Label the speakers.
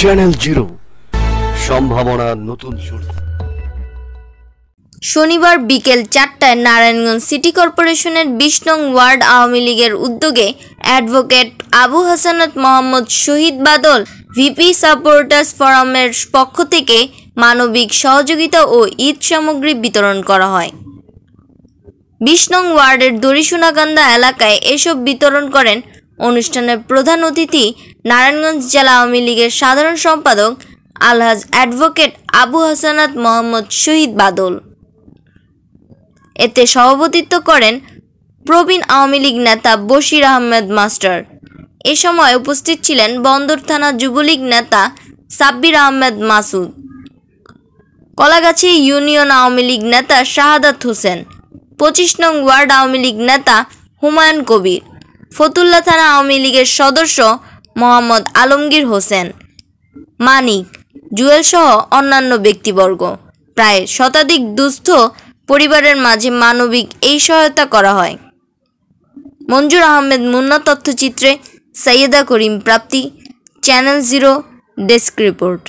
Speaker 1: channel zero সম্ভাবনা নতুন
Speaker 2: শনিবার বিকেল চারটায় নারায়ণগঞ্জ সিটি কর্পোরেশনের বিশ নং ওয়ার্ড আওয়ামী লীগের উদ্যোগে advocate Abu Hasanat Mohammad Shahid Badal VP supporters ফোরামের পক্ষ থেকে মানবিক সহযোগিতা ও ঈদ সামগ্রী বিতরণ করা হয় বিশ নং ওয়ার্ডের দড়িসোনাকান্দা এলাকায় এসব বিতরণ করেন অনুষ্ঠানের প্রধান অতিথি নারায়ণগঞ্জ জেলা আওয়ামী লীগের সাধারণ সম্পাদক আলহাজ অ্যাডভোকেট আবু হাসানাত মোহাম্মদ শহীদ বাদল এতে সভাপতিত্ব করেন প্রবীণ আওয়ামী লীগ নেতা বশির আহমেদ মাস্টার এ সময় উপস্থিত ছিলেন বন্দর থানা যুবলীগ নেতা সাব্বির আহমেদ মাসুদ কলাগাছি ইউনিয়ন আওয়ামী লীগ নেতা শাহাদাত হোসেন পঁচিশ নং ওয়ার্ড আওয়ামী লীগ নেতা হুমায়ুন কবির ফতুল্লা থানা আওয়ামী লীগের সদস্য মোহাম্মদ আলমগীর হোসেন মানিক জুয়েলসহ অন্যান্য ব্যক্তিবর্গ প্রায় শতাধিক দুস্থ পরিবারের মাঝে মানবিক এই সহায়তা করা হয় মঞ্জুর আহমেদ মুন্না তথ্যচিত্রে Saiyeda Karim Prapti channel zero desk report